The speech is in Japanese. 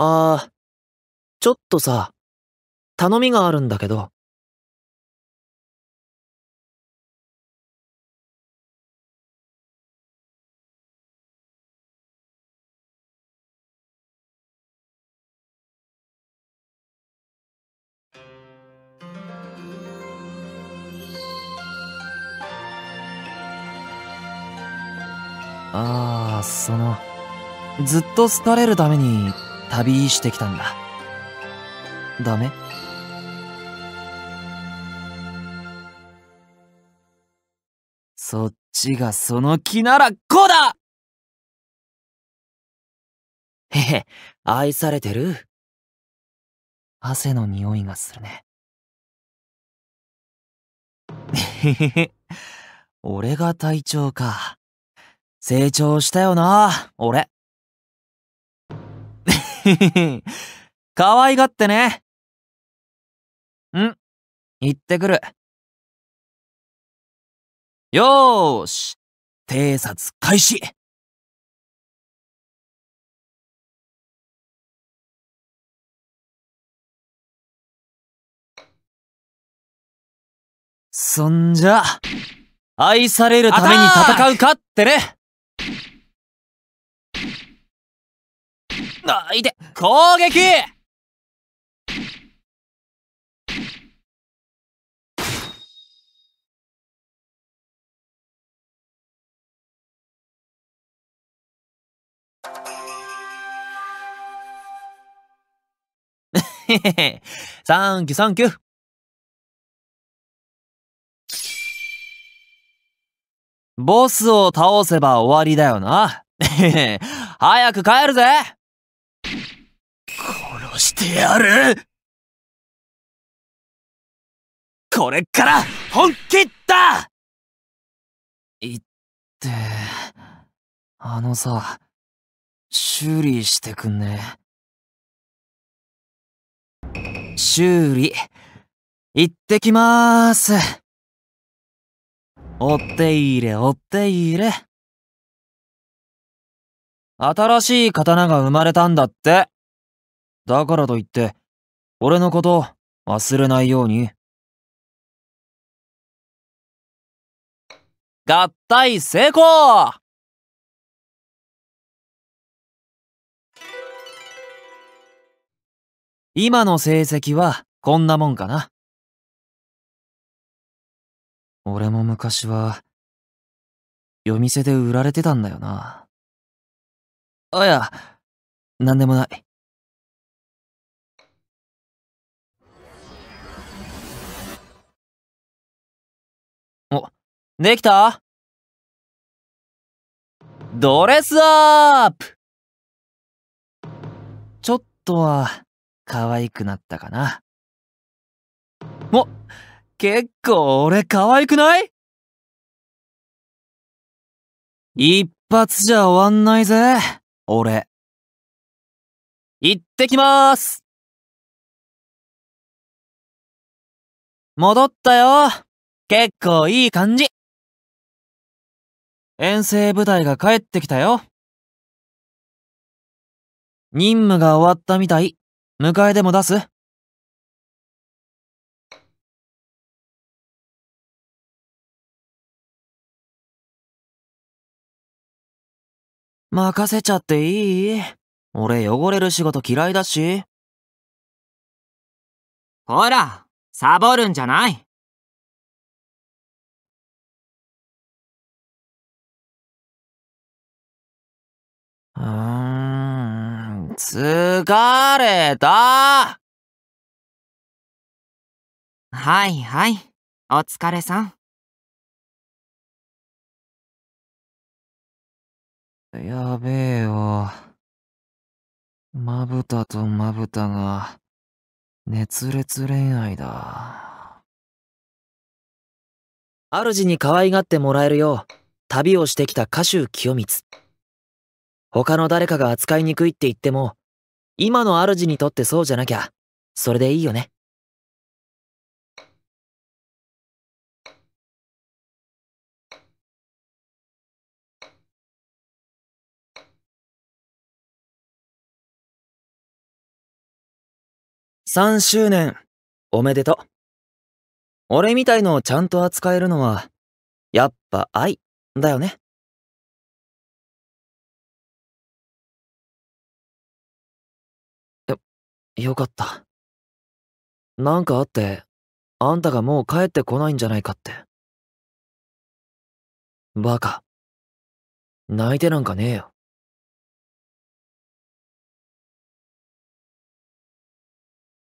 ああ、ちょっとさ、頼みがあるんだけど。ああ、その、ずっと廃れるために旅してきたんだ。ダメそっちがその気ならこうだへへ、愛されてる汗の匂いがするね。へへへ、俺が隊長か。成長したよな、俺。可愛がってね。ん行ってくる。よーし偵察開始そんじゃ、愛されるために戦うかってねあ、いて、攻撃 サンキュサンキュボスを倒せば終わりだよな。早く帰るぜしてやるこれから本気だいって、あのさ、修理してくんね。修理、行ってきまーす。おっていれ、おっていれ。新しい刀が生まれたんだって。だからといって、俺のこと忘れないように。合体成功今の成績はこんなもんかな。俺も昔は、夜店で売られてたんだよな。あや、何でもない。できたドレスアップちょっとは可愛くなったかな。お結構俺可愛くない一発じゃ終わんないぜ、俺。行ってきまーす戻ったよ結構いい感じ遠征部隊が帰ってきたよ。任務が終わったみたい。迎えでも出す任せちゃっていい俺汚れる仕事嫌いだし。ほら、サボるんじゃない。疲れたはいはい、お疲れさん。やべえよ。まぶたとまぶたが、熱烈恋愛だ。主に可愛がってもらえるよう、旅をしてきた歌手清光。他の誰かが扱いにくいって言っても、今の主にとってそうじゃなきゃ、それでいいよね。3周年、おめでとう。俺みたいのをちゃんと扱えるのは、やっぱ愛、だよね。よかった。なんかあって、あんたがもう帰ってこないんじゃないかって。バカ。泣いてなんかねえよ。